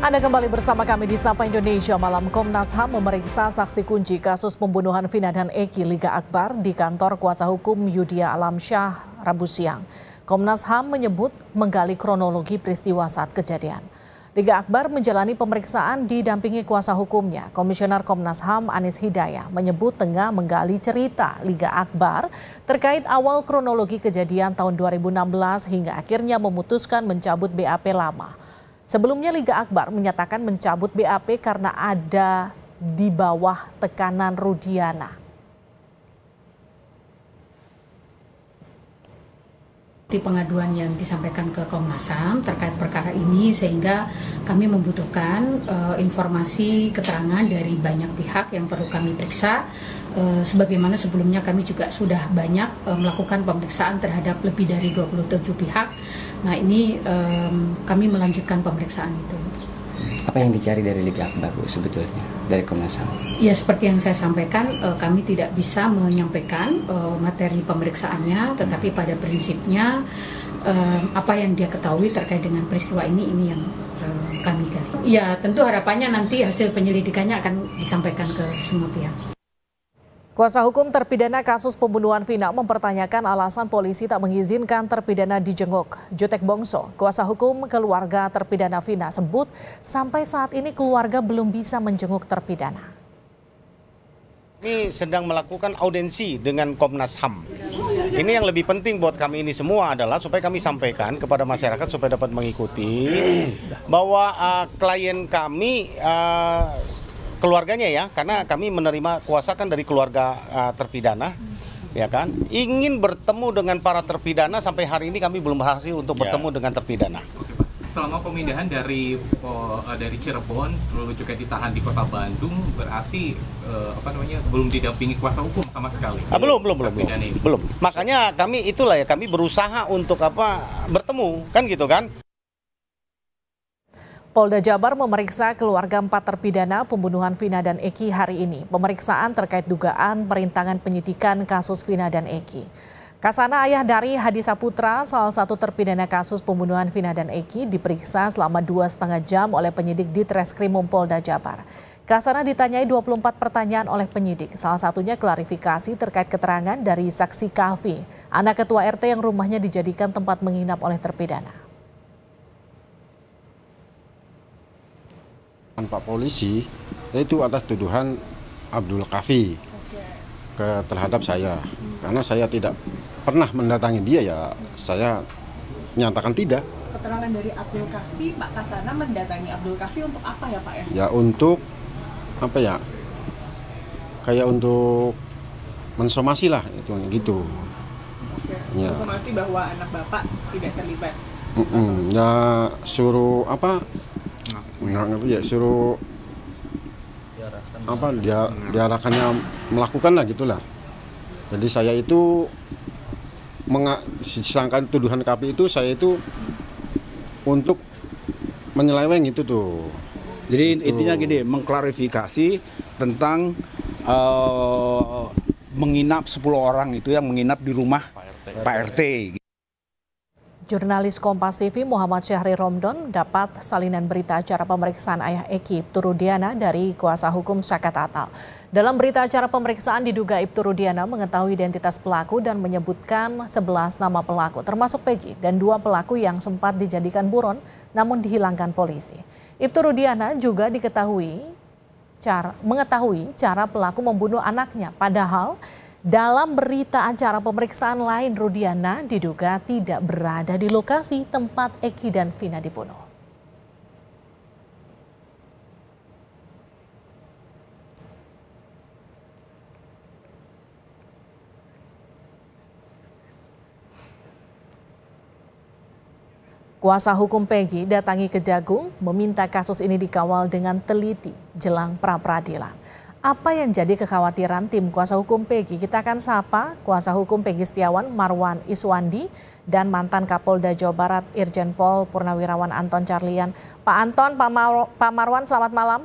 Anda kembali bersama kami di Sapa Indonesia malam Komnas HAM memeriksa saksi kunci kasus pembunuhan Vina dan Eki Liga Akbar di kantor kuasa hukum Yudia Alamsyah Rabu siang. Komnas HAM menyebut menggali kronologi peristiwa saat kejadian. Liga Akbar menjalani pemeriksaan didampingi kuasa hukumnya. Komisioner Komnas HAM Anis Hidayah menyebut tengah menggali cerita Liga Akbar terkait awal kronologi kejadian tahun 2016 hingga akhirnya memutuskan mencabut BAP lama. Sebelumnya Liga Akbar menyatakan mencabut BAP karena ada di bawah tekanan Rudiana. bukti pengaduan yang disampaikan ke Komnas HAM terkait perkara ini sehingga kami membutuhkan uh, informasi keterangan dari banyak pihak yang perlu kami periksa uh, sebagaimana sebelumnya kami juga sudah banyak uh, melakukan pemeriksaan terhadap lebih dari 27 pihak. Nah, ini um, kami melanjutkan pemeriksaan itu apa yang dicari dari Liga Akbar Bu sebetulnya dari Komnas HAM? Ya seperti yang saya sampaikan eh, kami tidak bisa menyampaikan eh, materi pemeriksaannya tetapi hmm. pada prinsipnya eh, apa yang dia ketahui terkait dengan peristiwa ini ini yang kami gali. Ya tentu harapannya nanti hasil penyelidikannya akan disampaikan ke semua pihak. Kuasa hukum terpidana kasus pembunuhan Vina mempertanyakan alasan polisi tak mengizinkan terpidana dijenguk. Jutek Bongso, kuasa hukum keluarga terpidana Vina sebut sampai saat ini keluarga belum bisa menjenguk terpidana. Kami sedang melakukan audensi dengan Komnas HAM. Ini yang lebih penting buat kami ini semua adalah supaya kami sampaikan kepada masyarakat supaya dapat mengikuti bahwa uh, klien kami uh, keluarganya ya karena kami menerima kuasa kan dari keluarga uh, terpidana ya kan ingin bertemu dengan para terpidana sampai hari ini kami belum berhasil untuk ya. bertemu dengan terpidana selama pemindahan dari oh, dari Cirebon lalu juga ditahan di kota Bandung berarti eh, apa namanya belum didampingi kuasa hukum sama sekali. Ah, belum belum belum belum. Belum. Makanya kami itulah ya kami berusaha untuk apa bertemu kan gitu kan. Polda Jabar memeriksa keluarga empat terpidana pembunuhan Vina dan Eki hari ini. Pemeriksaan terkait dugaan perintangan penyidikan kasus Vina dan Eki. Kasana ayah dari Hadi Saputra, salah satu terpidana kasus pembunuhan Vina dan Eki, diperiksa selama dua setengah jam oleh penyidik di Treskrimum Polda Jabar. Kasana ditanyai 24 pertanyaan oleh penyidik, salah satunya klarifikasi terkait keterangan dari saksi Kahfi, anak ketua RT yang rumahnya dijadikan tempat menginap oleh terpidana. Pak Polisi yaitu atas tuduhan Abdul Kafi ke terhadap saya karena saya tidak pernah mendatangi dia ya saya nyatakan tidak keterangan dari Abdul Kafi Pak Kasana mendatangi Abdul Kafi untuk apa ya Pak ya ya untuk apa ya kayak untuk mensomasi lah itu gitu Oke. ya. mensomasi bahwa anak bapak tidak terlibat mm -mm. ya suruh apa nggak ngerti ya suruh apa dia diarahkannya melakukan lah gitulah jadi saya itu disangkakan tuduhan KPI itu saya itu untuk menyeleweng itu tuh jadi itu. intinya gini mengklarifikasi tentang uh, menginap 10 orang itu yang menginap di rumah Pak RT, Pak RT Jurnalis Kompas TV Muhammad Syahri Romdon dapat salinan berita acara pemeriksaan ayah Eki Rudiana dari kuasa hukum Syakat Atal. Dalam berita acara pemeriksaan diduga Rudiana mengetahui identitas pelaku dan menyebutkan 11 nama pelaku termasuk Peggy dan dua pelaku yang sempat dijadikan buron namun dihilangkan polisi. Rudiana juga diketahui cara, mengetahui cara pelaku membunuh anaknya padahal dalam berita acara pemeriksaan lain, Rudiana diduga tidak berada di lokasi tempat Eki dan Vina dibunuh. Kuasa hukum Peggy datangi Kejagung meminta kasus ini dikawal dengan teliti jelang pra peradilan. Apa yang jadi kekhawatiran tim kuasa hukum Pegi? Kita akan sapa kuasa hukum Pegi Setiawan Marwan Iswandi dan mantan Kapolda Jawa Barat Irjen Pol Purnawirawan Anton Carlian. Pak Anton, Pak, Mar Pak Marwan selamat malam.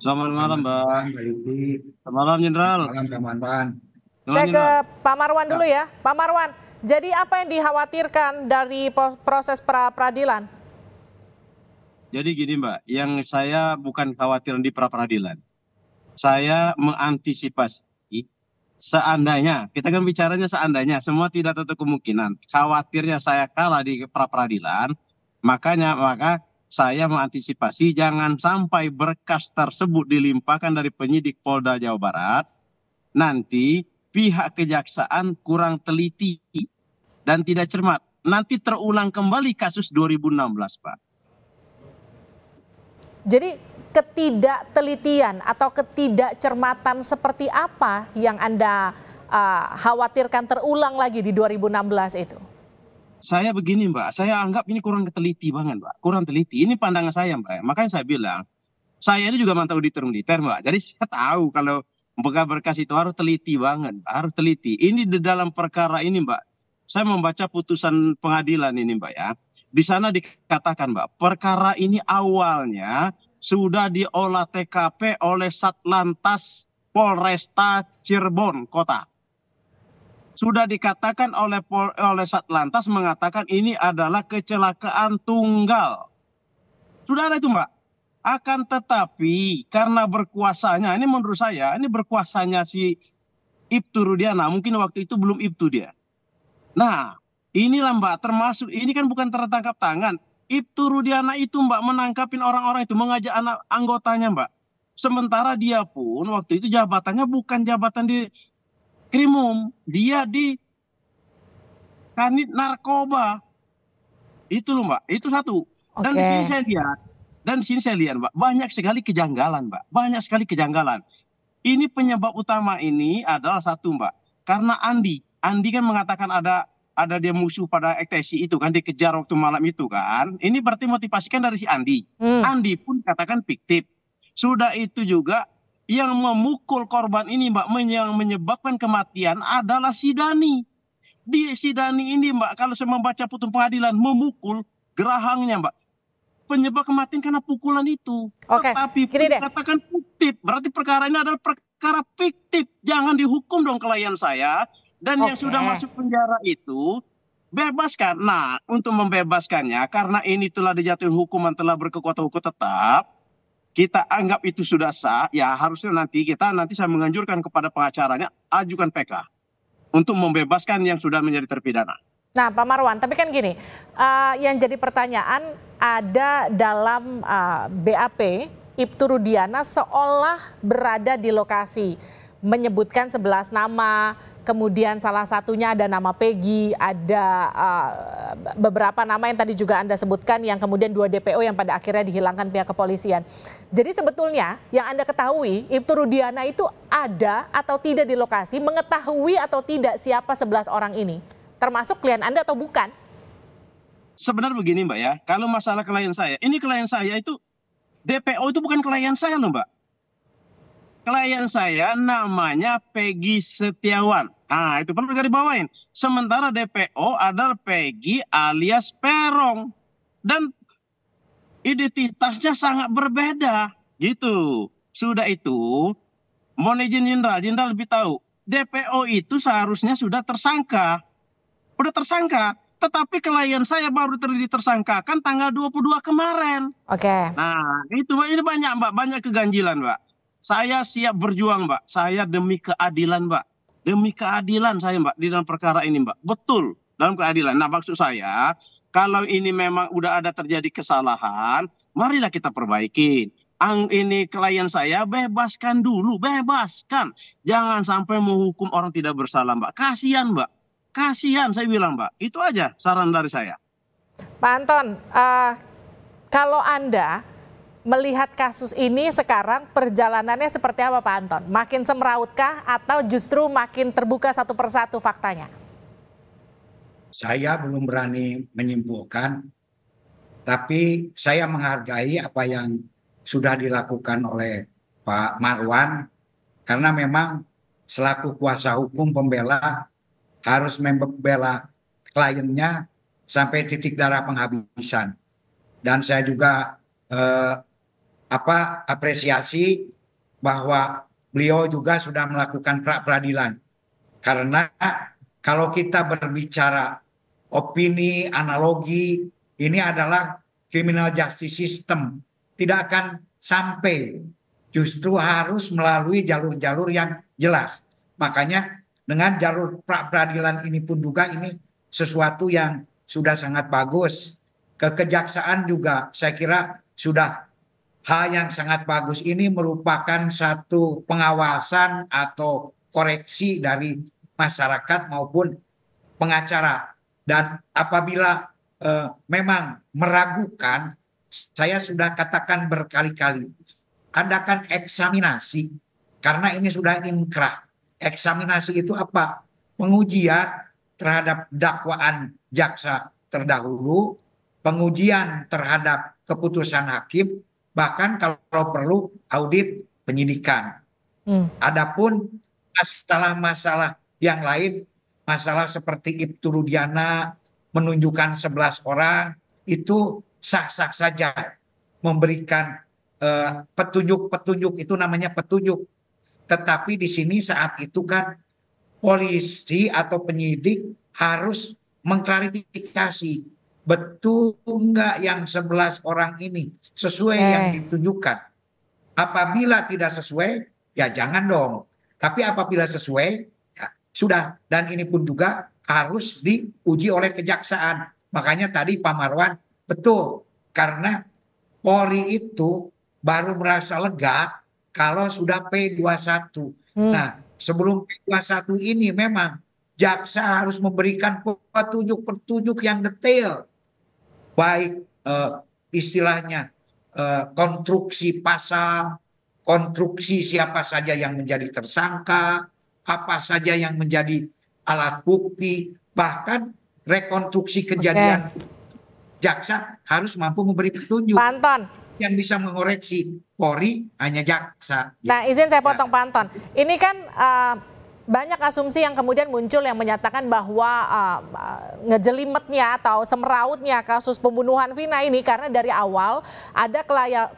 Selamat malam, Mbak. Selamat malam, Jenderal. Selamat malam, Pak Marwan. Saya ke Pak Marwan dulu ya. ya. Pak Marwan, jadi apa yang dikhawatirkan dari proses pra peradilan? Jadi gini Mbak, yang saya bukan khawatiran di pra peradilan saya mengantisipasi seandainya kita kan bicaranya seandainya semua tidak tentu kemungkinan khawatirnya saya kalah di pra peradilan makanya maka saya mengantisipasi jangan sampai berkas tersebut dilimpahkan dari penyidik Polda Jawa Barat nanti pihak kejaksaan kurang teliti dan tidak cermat nanti terulang kembali kasus 2016 Pak jadi ketidaktelitian atau ketidakcermatan seperti apa yang Anda uh, khawatirkan terulang lagi di 2016 itu? Saya begini Mbak, saya anggap ini kurang teliti banget Mbak, kurang teliti. Ini pandangan saya Mbak, makanya saya bilang, saya ini juga di auditor militer Mbak, jadi saya tahu kalau berkas berkas itu harus teliti banget, harus teliti. Ini di dalam perkara ini Mbak, saya membaca putusan pengadilan ini Mbak ya. Di sana dikatakan Mbak, perkara ini awalnya sudah diolah TKP oleh Satlantas Polresta Cirebon Kota. Sudah dikatakan oleh Pol, oleh Satlantas mengatakan ini adalah kecelakaan tunggal. Sudah ada itu, Mbak. Akan tetapi karena berkuasanya, ini menurut saya, ini berkuasanya si Ibtu Rudiana, mungkin waktu itu belum Ibtu dia. Nah, inilah Mbak termasuk ini kan bukan tertangkap tangan, itu Rudiana itu Mbak menangkapin orang-orang itu mengajak anak anggotanya Mbak. Sementara dia pun waktu itu jabatannya bukan jabatan di Krimum, dia di Kanit Narkoba. Itu loh Mbak, itu satu. Dan di sini saya lihat, dan di sini saya lihat Mbak, banyak sekali kejanggalan Mbak, banyak sekali kejanggalan. Ini penyebab utama ini adalah satu Mbak, karena Andi, Andi kan mengatakan ada ada dia musuh pada ekstasi itu kan dikejar waktu malam itu kan. Ini berarti motivasikan dari si Andi. Hmm. Andi pun katakan fiktif. Sudah itu juga yang memukul korban ini Mbak yang menyebabkan kematian adalah si Dani. Di si Dani ini Mbak kalau saya membaca putusan pengadilan memukul gerahangnya Mbak. Penyebab kematian karena pukulan itu. Okay. Tetapi katakan fiktif berarti perkara ini adalah perkara fiktif. Jangan dihukum dong klien saya dan okay. yang sudah masuk penjara itu bebas karena untuk membebaskannya karena ini telah dijatuhi hukuman telah berkekuatan hukum tetap, kita anggap itu sudah sah, ya harusnya nanti kita nanti saya menganjurkan kepada pengacaranya ajukan PK untuk membebaskan yang sudah menjadi terpidana. Nah, Pak Marwan, tapi kan gini, uh, yang jadi pertanyaan ada dalam uh, eh, BAP Ibtu Rudiana seolah berada di lokasi menyebutkan 11 nama kemudian salah satunya ada nama Peggy, ada uh, beberapa nama yang tadi juga Anda sebutkan yang kemudian dua DPO yang pada akhirnya dihilangkan pihak kepolisian. Jadi sebetulnya yang Anda ketahui Ibtu Rudiana itu ada atau tidak di lokasi, mengetahui atau tidak siapa sebelas orang ini, termasuk klien Anda atau bukan? Sebenarnya begini Mbak ya, kalau masalah klien saya, ini klien saya itu DPO itu bukan klien saya loh Mbak klien saya namanya Peggy Setiawan. Nah, itu perlu garis bawain. Sementara DPO adalah Peggy alias Perong. Dan identitasnya sangat berbeda. Gitu. Sudah itu, mohon izin Jenderal, Jenderal lebih tahu. DPO itu seharusnya sudah tersangka. Sudah tersangka. Tetapi klien saya baru tersangka kan tanggal 22 kemarin. Oke. Okay. Nah, itu ini banyak Mbak, banyak keganjilan Mbak saya siap berjuang, Mbak. Saya demi keadilan, Mbak. Demi keadilan saya, Mbak, di dalam perkara ini, Mbak. Betul, dalam keadilan. Nah, maksud saya, kalau ini memang udah ada terjadi kesalahan, marilah kita perbaiki. Ang ini klien saya bebaskan dulu, bebaskan. Jangan sampai menghukum orang tidak bersalah, Mbak. Kasihan, Mbak. Kasihan saya bilang, Mbak. Itu aja saran dari saya. Pak Anton, uh, kalau Anda melihat kasus ini sekarang perjalanannya seperti apa Pak Anton? Makin semerautkah atau justru makin terbuka satu persatu faktanya? Saya belum berani menyimpulkan, tapi saya menghargai apa yang sudah dilakukan oleh Pak Marwan karena memang selaku kuasa hukum pembela harus membela kliennya sampai titik darah penghabisan. Dan saya juga eh, apa apresiasi bahwa beliau juga sudah melakukan pra peradilan. Karena kalau kita berbicara opini, analogi, ini adalah criminal justice system. Tidak akan sampai, justru harus melalui jalur-jalur yang jelas. Makanya dengan jalur pra peradilan ini pun juga ini sesuatu yang sudah sangat bagus. Kekejaksaan juga saya kira sudah hal yang sangat bagus ini merupakan satu pengawasan atau koreksi dari masyarakat maupun pengacara dan apabila eh, memang meragukan saya sudah katakan berkali-kali adakan eksaminasi karena ini sudah inkrah eksaminasi itu apa pengujian terhadap dakwaan jaksa terdahulu pengujian terhadap keputusan hakim bahkan kalau perlu audit penyidikan. Hmm. Adapun masalah-masalah yang lain, masalah seperti Ibtu Rudiana menunjukkan 11 orang itu sah-sah saja memberikan eh, petunjuk-petunjuk uh, itu namanya petunjuk. Tetapi di sini saat itu kan polisi atau penyidik harus mengklarifikasi betul enggak yang 11 orang ini sesuai okay. Eh. yang ditunjukkan. Apabila tidak sesuai, ya jangan dong. Tapi apabila sesuai, ya sudah. Dan ini pun juga harus diuji oleh kejaksaan. Makanya tadi Pak Marwan betul karena Polri itu baru merasa lega kalau sudah P21. Hmm. Nah, sebelum P21 ini memang jaksa harus memberikan petunjuk-petunjuk yang detail baik uh, istilahnya uh, konstruksi pasal, konstruksi siapa saja yang menjadi tersangka, apa saja yang menjadi alat bukti, bahkan rekonstruksi kejadian okay. jaksa harus mampu memberi petunjuk. Panton Yang bisa mengoreksi Polri hanya jaksa. Nah, izin saya ya. potong ya. Panton. Ini kan uh, banyak asumsi yang kemudian muncul yang menyatakan bahwa uh, ngejelimetnya atau semerautnya kasus pembunuhan Vina ini karena dari awal ada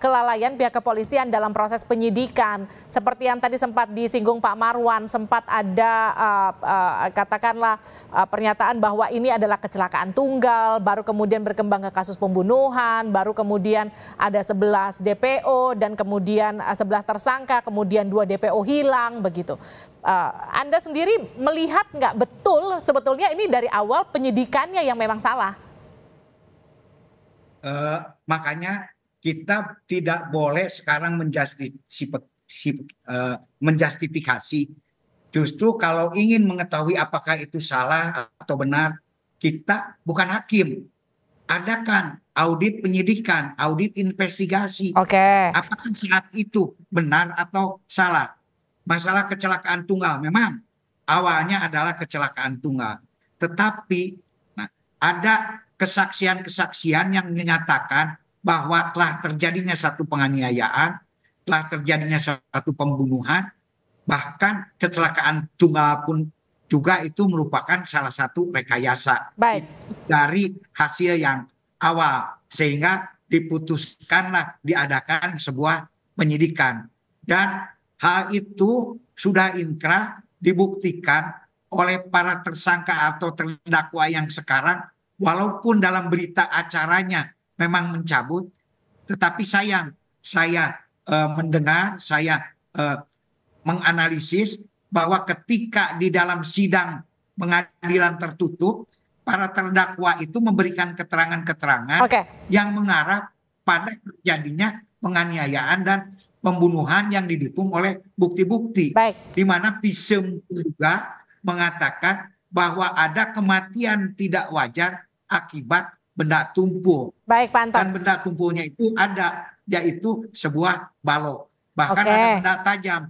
kelalaian pihak kepolisian dalam proses penyidikan. Seperti yang tadi sempat disinggung Pak Marwan, sempat ada uh, uh, katakanlah uh, pernyataan bahwa ini adalah kecelakaan tunggal, baru kemudian berkembang ke kasus pembunuhan, baru kemudian ada 11 DPO dan kemudian 11 tersangka, kemudian dua DPO hilang begitu. Anda sendiri melihat nggak betul sebetulnya ini dari awal penyidikannya yang memang salah? Uh, makanya kita tidak boleh sekarang eh, menjustifikasi. Justru kalau ingin mengetahui apakah itu salah atau benar, kita bukan hakim. Adakan audit penyidikan, audit investigasi. Oke. Okay. Apakah saat itu benar atau salah? masalah kecelakaan tunggal memang awalnya adalah kecelakaan tunggal, tetapi nah, ada kesaksian-kesaksian yang menyatakan bahwa telah terjadinya satu penganiayaan, telah terjadinya satu pembunuhan, bahkan kecelakaan tunggal pun juga itu merupakan salah satu rekayasa Baik. dari hasil yang awal sehingga diputuskanlah diadakan sebuah penyidikan dan hal itu sudah inkrah dibuktikan oleh para tersangka atau terdakwa yang sekarang walaupun dalam berita acaranya memang mencabut tetapi sayang saya e, mendengar saya e, menganalisis bahwa ketika di dalam sidang pengadilan tertutup para terdakwa itu memberikan keterangan-keterangan okay. yang mengarah pada terjadinya penganiayaan dan pembunuhan yang didukung oleh bukti-bukti. Di mana visum juga mengatakan bahwa ada kematian tidak wajar akibat benda tumpul. Baik, Dan benda tumpulnya itu ada yaitu sebuah balok. Bahkan okay. ada benda tajam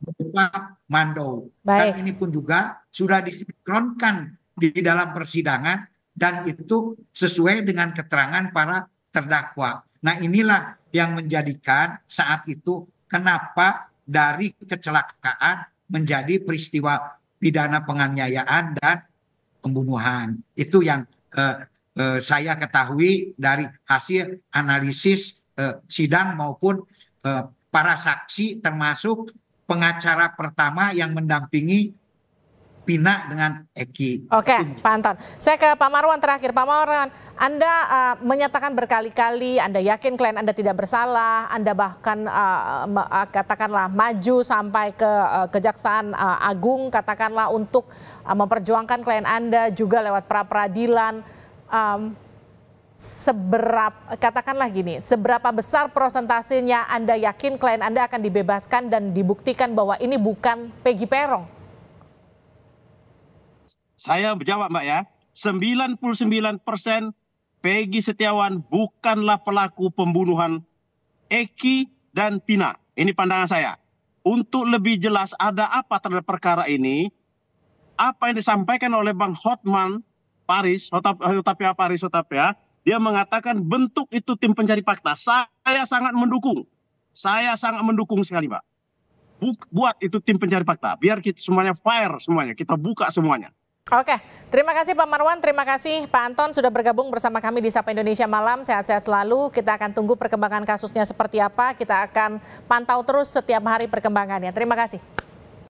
berupa mandau. Dan ini pun juga sudah dikronkan di dalam persidangan dan itu sesuai dengan keterangan para terdakwa. Nah, inilah yang menjadikan saat itu kenapa dari kecelakaan menjadi peristiwa pidana penganiayaan dan pembunuhan. Itu yang eh, eh, saya ketahui dari hasil analisis eh, sidang maupun eh, para saksi termasuk pengacara pertama yang mendampingi Pina dengan Eki. Oke, okay, Pak Anton. Saya ke Pak Marwan terakhir. Pak Marwan, Anda uh, menyatakan berkali-kali Anda yakin klien Anda tidak bersalah, Anda bahkan uh, uh, katakanlah maju sampai ke uh, Kejaksaan uh, Agung katakanlah untuk uh, memperjuangkan klien Anda juga lewat pra peradilan. Um, seberapa katakanlah gini, seberapa besar prosentasenya Anda yakin klien Anda akan dibebaskan dan dibuktikan bahwa ini bukan Peggy Perong? Saya jawab Mbak ya. 99% persen Peggy Setiawan bukanlah pelaku pembunuhan Eki dan Pina. Ini pandangan saya. Untuk lebih jelas ada apa terhadap perkara ini, apa yang disampaikan oleh Bang Hotman Paris, eh, Hotapia Paris Hotapia, dia mengatakan bentuk itu tim pencari fakta. Saya sangat mendukung. Saya sangat mendukung sekali, Pak. Buat itu tim pencari fakta. Biar kita semuanya fire semuanya. Kita buka semuanya. Oke, terima kasih Pak Marwan, terima kasih Pak Anton sudah bergabung bersama kami di Sapa Indonesia Malam. Sehat-sehat selalu. Kita akan tunggu perkembangan kasusnya seperti apa. Kita akan pantau terus setiap hari perkembangannya. Terima kasih.